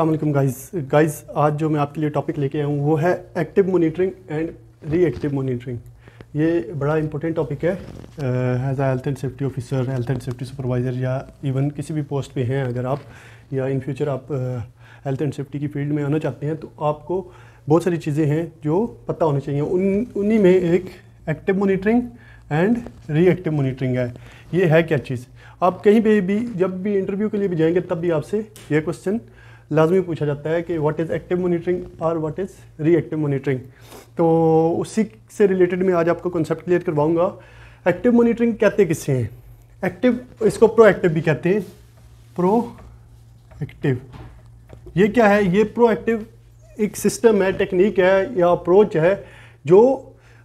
अल्लाम guys guys आज जो मैं आपके लिए टॉपिक लेके आया हूँ वो है active monitoring and reactive monitoring ये बड़ा इंपॉर्टेंट टॉपिक है as a health and safety officer health and safety supervisor या इवन किसी भी पोस्ट पे हैं अगर आप या इन फ्यूचर आप हेल्थ एंड सेफ्टी की फील्ड में आना चाहते हैं तो आपको बहुत सारी चीज़ें हैं जो पता होनी चाहिए उन उन्हीं में एक active monitoring and reactive monitoring है ये है क्या चीज़ आप कहीं पे भी जब भी इंटरव्यू के लिए भी जाएंगे तब भी आपसे ये क्वेश्चन लाजमी पूछा जाता है कि व्हाट इज़ एक्टिव मोनीटरिंग और व्हाट इज़ एक्टिव मोनिटरिंग तो उसी से रिलेटेड मैं आज आपको कॉन्सेप्ट क्लियर करवाऊँगा एक्टिव मोनीटरिंग कहते किससे हैं एक्टिव इसको प्रोएक्टिव भी कहते हैं प्रो एक्टिव ये क्या है ये प्रोएक्टिव एक सिस्टम है टेक्निक है या अप्रोच है जो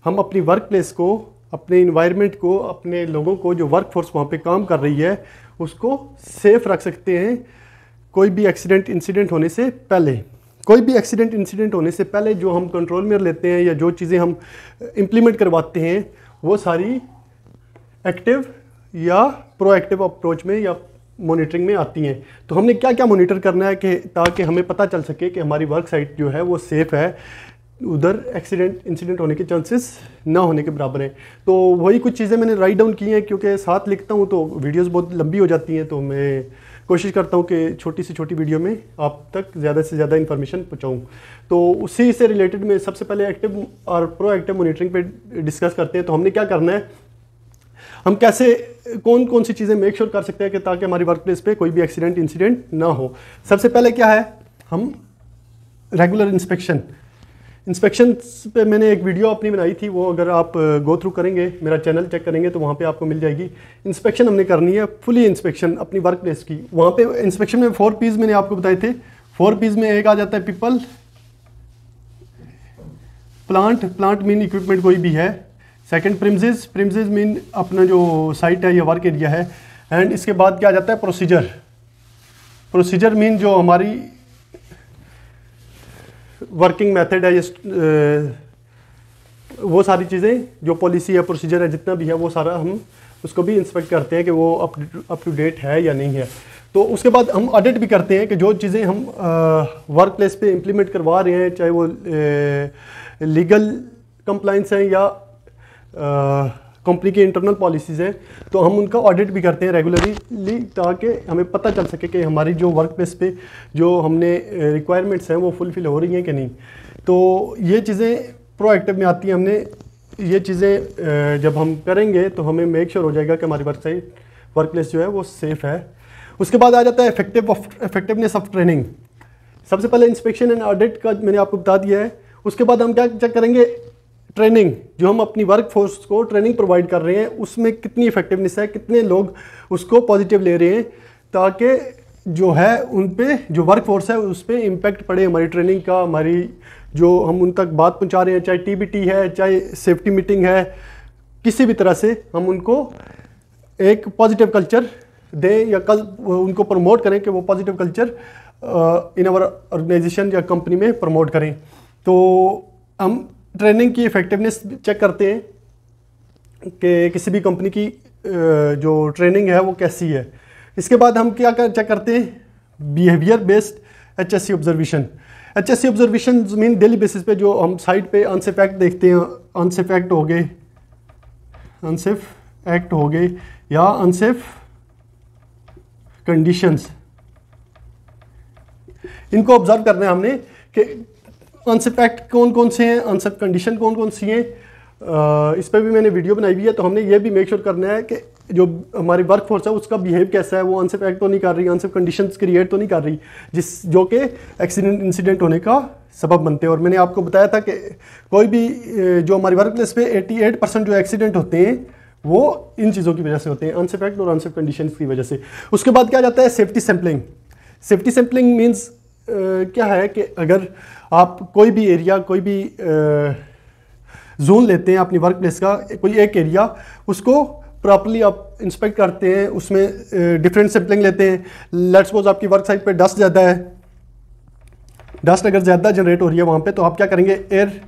हम अपनी वर्क प्लेस को अपने इन्वायरमेंट को अपने लोगों को जो वर्क फोर्स वहाँ पर काम कर रही है उसको सेफ रख सकते हैं कोई भी एक्सीडेंट इंसिडेंट होने से पहले कोई भी एक्सीडेंट इंसिडेंट होने से पहले जो हम कंट्रोल में लेते हैं या जो चीज़ें हम इम्प्लीमेंट uh, करवाते हैं वो सारी एक्टिव या प्रोएक्टिव अप्रोच में या मॉनिटरिंग में आती हैं तो हमने क्या क्या मॉनिटर करना है कि ताकि हमें पता चल सके कि हमारी वर्क साइट जो है वो सेफ़ है उधर एक्सीडेंट इंसिडेंट होने के चांसेस ना होने के बराबर हैं तो वही कुछ चीज़ें मैंने राइट डाउन की हैं क्योंकि साथ लिखता हूँ तो वीडियोस बहुत लंबी हो जाती हैं तो मैं कोशिश करता हूँ कि छोटी से छोटी वीडियो में आप तक ज़्यादा से ज़्यादा इन्फॉर्मेशन पहुँचाऊँ तो उसी से रिलेटेड में सबसे पहले एक्टिव और प्रो एक्टिव मोनिटरिंग पे डिस्कस करते हैं तो हमने क्या करना है हम कैसे कौन कौन सी चीज़ें मेक श्योर कर सकते हैं कि ताकि हमारी वर्क प्लेस पर कोई भी एक्सीडेंट इंसीडेंट ना हो सबसे पहले क्या है हम रेगुलर इंस्पेक्शन इंस्पेक्शन पे मैंने एक वीडियो अपनी बनाई थी वो अगर आप गो थ्रू करेंगे मेरा चैनल चेक करेंगे तो वहाँ पे आपको मिल जाएगी इंस्पेक्शन हमने करनी है फुली इंस्पेक्शन अपनी वर्क प्लेस की वहाँ पे इंस्पेक्शन में फोर पीस मैंने आपको बताए थे फोर पीस में एक आ जाता है people plant plant mean equipment कोई भी है सेकेंड प्रिमजेज प्रिमजेज मीन अपना जो साइट है या वर्क एरिया है एंड इसके बाद क्या आ जाता है प्रोसीजर प्रोसीजर मीन जो हमारी वर्किंग मेथड है ये वो सारी चीज़ें जो पॉलिसी है प्रोसीजर है जितना भी है वो सारा हम उसको भी इंस्पेक्ट करते हैं कि वो अप टू डेट है या नहीं है तो उसके बाद हम ऑडिट भी करते हैं कि जो चीज़ें हम वर्क प्लेस पर इम्प्लीमेंट करवा रहे हैं चाहे वो लीगल कंप्लाइंस हैं या आ, कंपनी की इंटरनल पॉलिसीज़ हैं तो हम उनका ऑडिट भी करते हैं रेगुलरली ताकि हमें पता चल सके कि हमारी जो वर्क प्लेस पे जो हमने रिक्वायरमेंट्स हैं वो फुलफ़िल हो रही हैं कि नहीं तो ये चीज़ें प्रोएक्टिव में आती हैं हमने ये चीज़ें जब हम करेंगे तो हमें मेक श्योर sure हो जाएगा कि हमारी वर्क साइट वर्क प्लेस जो है वो सेफ़ है उसके बाद आ जाता है इफेक्टिव इफेक्टिवनेस ऑफ ट्रेनिंग सबसे पहले इंस्पेक्शन एंड ऑडिट का मैंने आपको बता दिया है उसके बाद हम क्या चेक करेंगे ट्रेनिंग जो हम अपनी वर्क फोर्स को ट्रेनिंग प्रोवाइड कर रहे हैं उसमें कितनी इफेक्टिवनेस है कितने लोग उसको पॉजिटिव ले रहे हैं ताकि जो है उन पर जो वर्क फोर्स है उस पर इम्पेक्ट पड़े हमारी ट्रेनिंग का हमारी जो हम उन तक बात पहुंचा रहे हैं चाहे टी है चाहे सेफ्टी मीटिंग है किसी भी तरह से हम उनको एक पॉजिटिव कल्चर दें या कल उनको प्रमोट करें कि वो positive culture in our organisation या कंपनी में प्रमोट करें तो हम ट्रेनिंग की इफ़ेक्टिवनेस चेक करते हैं कि किसी भी कंपनी की जो ट्रेनिंग है वो कैसी है इसके बाद हम क्या कर चेक करते हैं behaviour based H S C observation H S C observation mean daily basis पे जो हम साइट पे अनसेफ एक्ट देखते हैं अनसेफ एक्ट हो गए अनसेफ एक्ट हो गए या अनसेफ कंडीशंस इनको ऑब्जर्व करना है हमने कि अनसेप एक्ट कौन कौन से हैं अनसेप कंडीशन कौन कौन सी हैं इस पर भी मैंने वीडियो बनाई हुई है तो हमने ये भी मेक श्योर sure करना है कि जो हमारी वर्क फोर्स है उसका बिहेव कैसा है वो अनसेफ एक्ट तो नहीं कर रही अनसेफ कंडीशन क्रिएट तो नहीं कर रही जिस जो कि एक्सीडेंट इंसिडेंट होने का सबब बनते हैं और मैंने आपको बताया था कि कोई भी जो हमारी वर्क प्लेस पर एटी एट परसेंट जो एक्सीडेंट होते हैं वो इन चीज़ों की वजह से होते हैं अनसेफ एक्ट और अनसेफ कंडीशन की वजह से उसके बाद क्या जाता है safety sampling safety sampling means क्या है कि अगर आप कोई भी एरिया कोई भी जोन लेते हैं अपनी वर्क प्लेस का कोई एक एरिया उसको प्रॉपरली आप इंस्पेक्ट करते हैं उसमें डिफरेंट सैम्पलिंग लेते हैं लेट्स सपोज आपकी वर्क साइट पे डस्ट ज़्यादा है डस्ट अगर ज़्यादा जनरेट हो रही है वहाँ पे तो आप क्या करेंगे एयर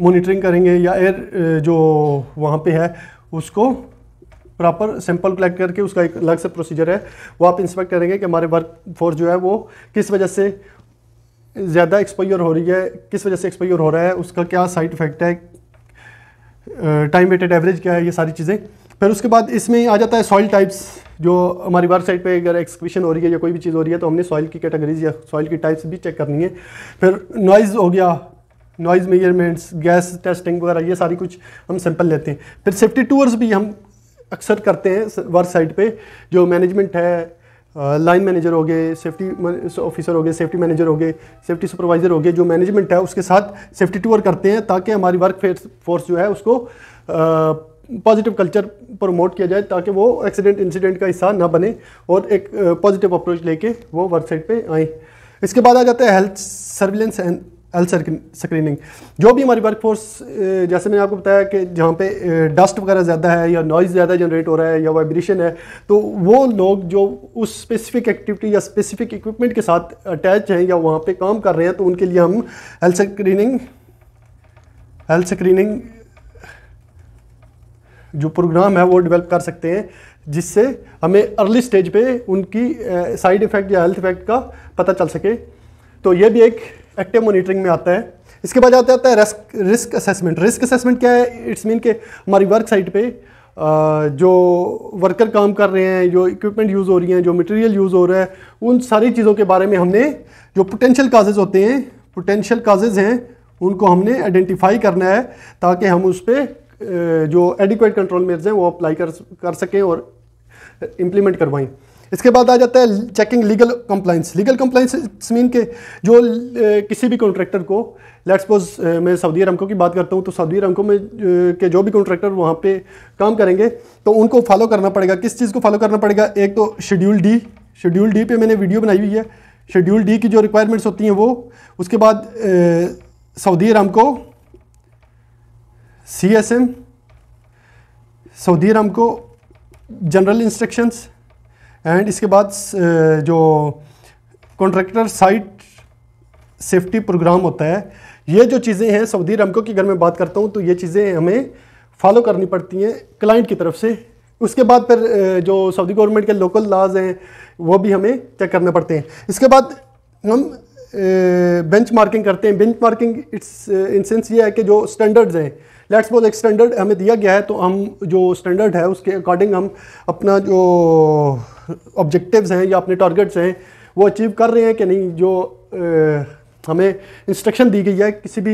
मॉनिटरिंग करेंगे या एयर जो वहाँ पे है उसको प्रॉपर सैंपल कलेक्ट करके उसका एक अलग से प्रोसीजर है वो आप इंस्पेक्ट करेंगे कि हमारे वर्क फोर्स जो है वो किस वजह से ज़्यादा एक्सपायर हो रही है किस वजह से एक्सपायर हो रहा है उसका क्या साइड इफ़ेक्ट है टाइम वेटेड एवरेज क्या है ये सारी चीज़ें फिर उसके बाद इसमें आ जाता है सॉइल टाइप्स जो हमारी वेबसाइट पे अगर एक्सक्विशन हो रही है या कोई भी चीज़ हो रही है तो हमने सॉइल की कैटेगरीज या सॉइल की टाइप्स भी चेक करनी है फिर नॉइज़ हो गया नॉइज़ मेजरमेंट्स गैस टेस्टिंग वगैरह ये सारी कुछ हम सैंपल लेते हैं फिर सेफ्टी टूर्स भी हम अक्सर करते हैं वर्क साइट पे जो मैनेजमेंट है लाइन मैनेजर हो गए सेफ्टी ऑफिसर हो गए सेफ्टी मैनेजर हो गए सेफ्टी सुपरवाइज़र हो गए जो मैनेजमेंट है उसके साथ सेफ्टी टूर करते हैं ताकि हमारी वर्क फोर्स जो है उसको पॉजिटिव कल्चर प्रमोट किया जाए ताकि वो एक्सीडेंट इंसिडेंट का हिस्सा ना बने और एक पॉजिटिव अप्रोच लेके वो वर्क साइट पर आए इसके बाद आ जाता है health surveillance and L screening जो भी हमारी वर्क फोर्स जैसे मैंने आपको बताया कि जहाँ पे डस्ट वगैरह ज़्यादा है या नॉइज़ ज़्यादा जनरेट हो रहा है या वाइब्रेशन है तो वो लोग जो उस स्पेसिफिक एक्टिविटी या स्पेसिफिक इक्विपमेंट के साथ अटैच हैं या वहाँ पे काम कर रहे हैं तो उनके लिए हम हेल्थ स्क्रीनिंग हेल्थ स्क्रीनिंग जो प्रोग्राम है वो डेवलप कर सकते हैं जिससे हमें अर्ली स्टेज पे उनकी साइड इफ़ेक्ट या हेल्थ इफ़ेक्ट का पता चल सके तो ये भी एक एक्टिव मॉनिटरिंग में आता है इसके बाद आता आता है risk risk assessment risk assessment क्या है इट्स मीन के हमारी वर्क साइट पे जो वर्कर काम कर रहे हैं जो इक्विपमेंट यूज़ हो रही हैं जो मटेरियल यूज़ हो रहा है उन सारी चीज़ों के बारे में हमने जो पोटेंशियल काजेज़ होते हैं पोटेंशियल काजेज़ हैं उनको हमने आइडेंटिफाई करना है ताकि हम उस पर जो एडिक्वेट कंट्रोल मेजर्स हैं वो अप्लाई कर कर सकें और इम्प्लीमेंट करवाएं इसके बाद आ जाता है checking legal compliance legal compliance it's mean के जो किसी भी कॉन्ट्रैक्टर को लेट्स सपोज मैं सऊदी अरमको की बात करता हूँ तो सऊदी अरमको में के जो भी कॉन्ट्रैक्टर वहाँ पे काम करेंगे तो उनको फॉलो करना पड़ेगा किस चीज़ को फॉलो करना पड़ेगा एक तो शेड्यूल डी शेड्यूल डी पे मैंने वीडियो बनाई हुई है शेड्यूल डी की जो रिक्वायरमेंट्स होती हैं वो उसके बाद Saudi Aramco C S M Saudi Aramco general instructions and इसके बाद जो कॉन्ट्रैक्टर साइट सेफ्टी प्रोग्राम होता है ये जो चीज़ें हैं सऊदी रमको की अगर मैं बात करता हूँ तो ये चीज़ें हमें फॉलो करनी पड़ती हैं क्लाइंट की तरफ से उसके बाद फिर जो सऊदी गवर्नमेंट के लोकल लाज हैं वो भी हमें चेक करने पड़ते हैं इसके बाद हम बेंच मार्किंग करते हैं बेंच मार्किंग इट्स सेंस ये है कि जो स्टैंडर्ड्स हैं लेट्स बोल एक स्टैंडर्ड हमें दिया गया है तो हम जो स्टैंडर्ड है उसके अकॉर्डिंग हम अपना जो ऑब्जेक्टिव्स हैं या अपने टारगेट्स हैं वो अचीव कर रहे हैं कि नहीं जो ए, हमें इंस्ट्रक्शन दी गई है किसी भी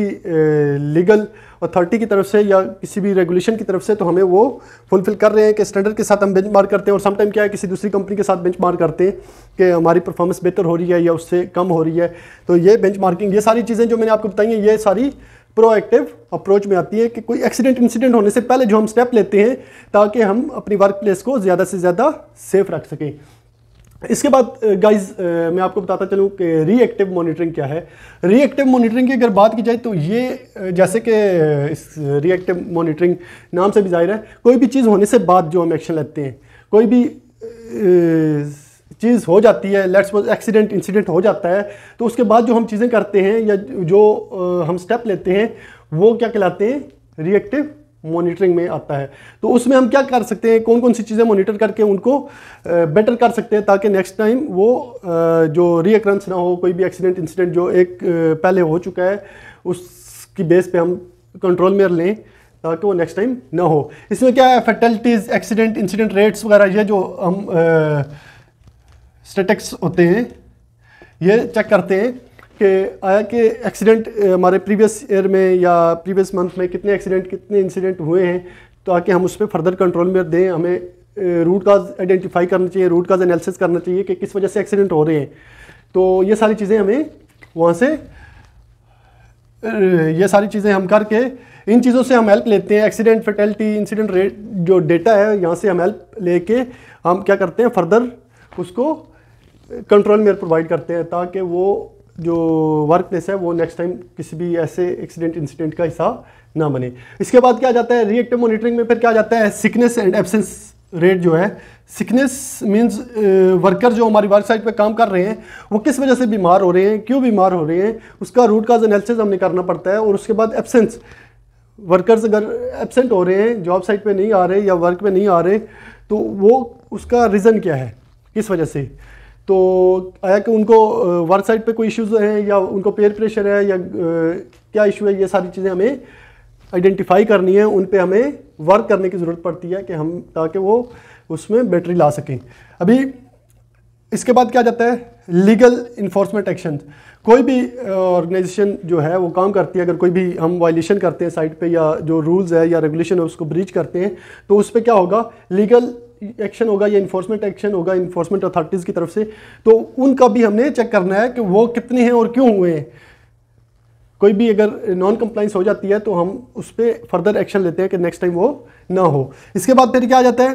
लीगल अथॉरिटी की तरफ से या किसी भी रेगुलेशन की तरफ से तो हमें वो फुलफिल कर रहे हैं कि स्टैंडर्ड के साथ हम बेंच मार्क करते हैं और समटाइम क्या है किसी दूसरी कंपनी के साथ बेंच मार्क करते हैं कि हमारी परफॉर्मेंस बेहतर हो रही है या उससे कम हो रही है तो ये बेंच मार्किंग ये सारी चीज़ें जो मैंने आपको बताई हैं ये सारी प्रोएक्टिव अप्रोच में आती है कि कोई एक्सीडेंट इंसिडेंट होने से पहले जो हम स्टेप लेते हैं ताकि हम अपनी वर्क प्लेस को ज़्यादा से ज़्यादा सेफ रख सकें इसके बाद गाइस मैं आपको बताता चलूँ कि रीएक्टिव मॉनिटरिंग क्या है रीएक्टिव मॉनिटरिंग की अगर बात की जाए तो ये जैसे कि इस रीएक्टिव मॉनिटरिंग नाम से भी जाहिर है कोई भी चीज़ होने से बाद जो हम एक्शन लेते हैं कोई भी चीज़ हो जाती है लेट्स एक्सीडेंट इंसिडेंट हो जाता है तो उसके बाद जो हम चीज़ें करते हैं या जो हम स्टेप लेते हैं वो क्या कहलाते हैं रिएक्टिव मॉनिटरिंग में आता है तो उसमें हम क्या कर सकते हैं कौन कौन सी चीज़ें मॉनिटर करके उनको बेटर कर सकते हैं ताकि नेक्स्ट टाइम वो जो रिएकरेंस ना हो कोई भी एक्सीडेंट इंसिडेंट जो एक पहले हो चुका है उसकी बेस पे हम कंट्रोल में लें ताकि वो नेक्स्ट टाइम ना हो इसमें क्या है फैटल्टीज़ एक्सीडेंट इंसिडेंट रेट्स वगैरह ये जो हम आ, स्टेटिक्स होते हैं ये चेक करते हैं कि आया कि एक्सीडेंट हमारे प्रीवियस ईयर में या प्रीवियस मंथ में कितने एक्सीडेंट कितने इंसिडेंट हुए हैं ताकि तो हम उस पर फर्दर कंट्रोल में दें हमें रूट काज आइडेंटिफाई करना चाहिए रूट काज एनालिसिस करना चाहिए कि किस वजह से एक्सीडेंट हो रहे हैं तो ये सारी चीज़ें हमें वहाँ से ये सारी चीज़ें हम करके इन चीज़ों से हम हेल्प लेते हैं एक्सीडेंट फर्टेलिटी इंसिडेंट रेट जो डेटा है यहाँ से हम हेल्प लेके हम क्या करते हैं फर्दर उसको कंट्रोल मेयर प्रोवाइड करते हैं ताकि वो जो वर्क प्लेस है वो नेक्स्ट टाइम किसी भी ऐसे एक्सीडेंट इंसिडेंट का हिस्सा ना बने इसके बाद क्या जाता है रिएक्टिव मॉनिटरिंग में फिर क्या जाता है सिकनेस एंड एबसेंस रेट जो है सिकनेस मीन्स वर्कर जो हमारी वर्क साइट पर काम कर रहे हैं वो किस वजह से बीमार हो रहे हैं क्यों बीमार हो रहे हैं उसका रूट काज एनालिसिस हमें करना पड़ता है और उसके बाद एबसेंस वर्कर्स अगर एबसेंट हो रहे हैं जॉब साइट पर नहीं आ रहे या वर्क पर नहीं आ रहे तो वो उसका रीज़न क्या है किस वजह से तो आया कि उनको वर्क साइट पे कोई इश्यूज हैं या उनको पेयर प्रेशर है या क्या इशू है ये सारी चीज़ें हमें आइडेंटिफाई करनी है उन पर हमें वर्क करने की ज़रूरत पड़ती है कि हम ताकि वो उसमें बैटरी ला सकें अभी इसके बाद क्या जाता है लीगल इन्फोर्समेंट एक्शन कोई भी ऑर्गेनाइजेशन जो है वो काम करती है अगर कोई भी हम वायलेशन करते हैं साइट पे या जो रूल्स है या रेगुलेशन है उसको ब्रीच करते हैं तो उस पर क्या होगा लीगल एक्शन होगा या इन्फोर्समेंट एक्शन होगा इन्फोर्समेंट अथॉरिटीज़ की तरफ से तो उनका भी हमने चेक करना है कि वो कितने हैं और क्यों हुए हैं कोई भी अगर नॉन कंप्लाइंस हो जाती है तो हम उस पर फर्दर एक्शन लेते हैं कि नेक्स्ट टाइम वो ना हो इसके बाद फिर क्या आ जाता है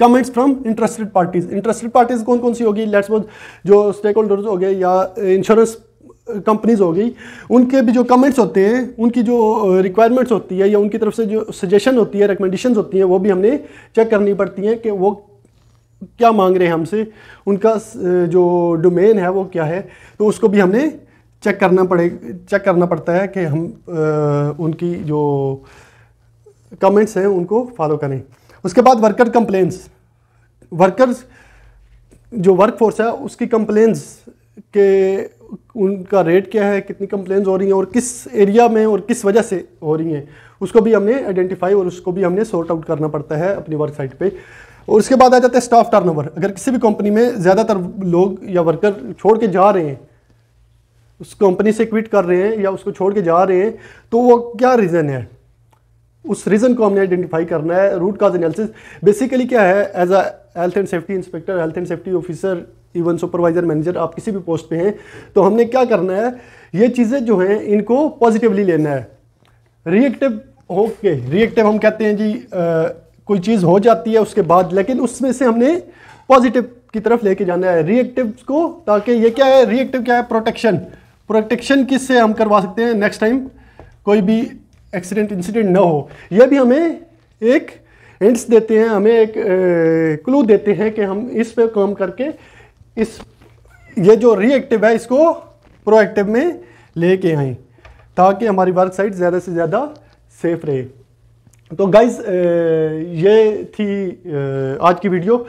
comments from interested parties interested parties कौन कौन सी होगी लेट्स जो स्टेक होल्डर्स हो गए या इंश्योरेंस कंपनीज हो गई उनके भी जो कमेंट्स होते हैं उनकी जो रिक्वायरमेंट्स होती है या उनकी तरफ से जो सजेशन होती है रिकमेंडेशन होती हैं वो भी हमने चेक करनी पड़ती हैं कि वो क्या मांग रहे हैं हमसे उनका जो डोमेन है वो क्या है तो उसको भी हमने चेक करना पड़े चेक करना पड़ता है कि हम आ, उनकी जो कमेंट्स हैं उनको फॉलो करें उसके बाद वर्कर कंप्लेंट्स वर्कर्स जो वर्कफोर्स है उसकी कंप्लेंट्स के उनका रेट क्या है कितनी कंप्लेंट्स हो रही हैं और किस एरिया में और किस वजह से हो रही हैं उसको भी हमने आइडेंटिफाई और उसको भी हमने सॉर्ट आउट करना पड़ता है अपनी वर्क साइट पर और उसके बाद आ जाता है स्टाफ टर्नओवर अगर किसी भी कंपनी में ज़्यादातर लोग या वर्कर छोड़ के जा रहे हैं उस कंपनी से क्विट कर रहे हैं या उसको छोड़ के जा रहे हैं तो वो क्या रीज़न है उस रीज़न को हमने आइडेंटिफाई करना है रूट काज एनालिसिस बेसिकली क्या है as a health and safety inspector health and safety officer even supervisor manager आप किसी भी पोस्ट पे हैं तो हमने क्या करना है ये चीज़ें जो हैं इनको पॉजिटिवली लेना है रिएक्टिव ओके रिएक्टिव हम कहते हैं जी आ, कोई चीज़ हो जाती है उसके बाद लेकिन उसमें से हमने पॉजिटिव की तरफ लेके जाना है रिएक्टिव को ताकि ये क्या है रिएक्टिव क्या है प्रोटेक्शन प्रोटेक्शन किससे हम करवा सकते हैं नेक्स्ट टाइम कोई भी एक्सीडेंट इंसिडेंट ना हो यह भी हमें एक एंड्स देते हैं हमें एक क्लू देते हैं कि हम इस पे काम करके इस ये जो रिएक्टिव है इसको प्रोएक्टिव में लेके आए ताकि हमारी वर्क साइट ज़्यादा से ज़्यादा सेफ रहे तो गाइज ये थी आज की वीडियो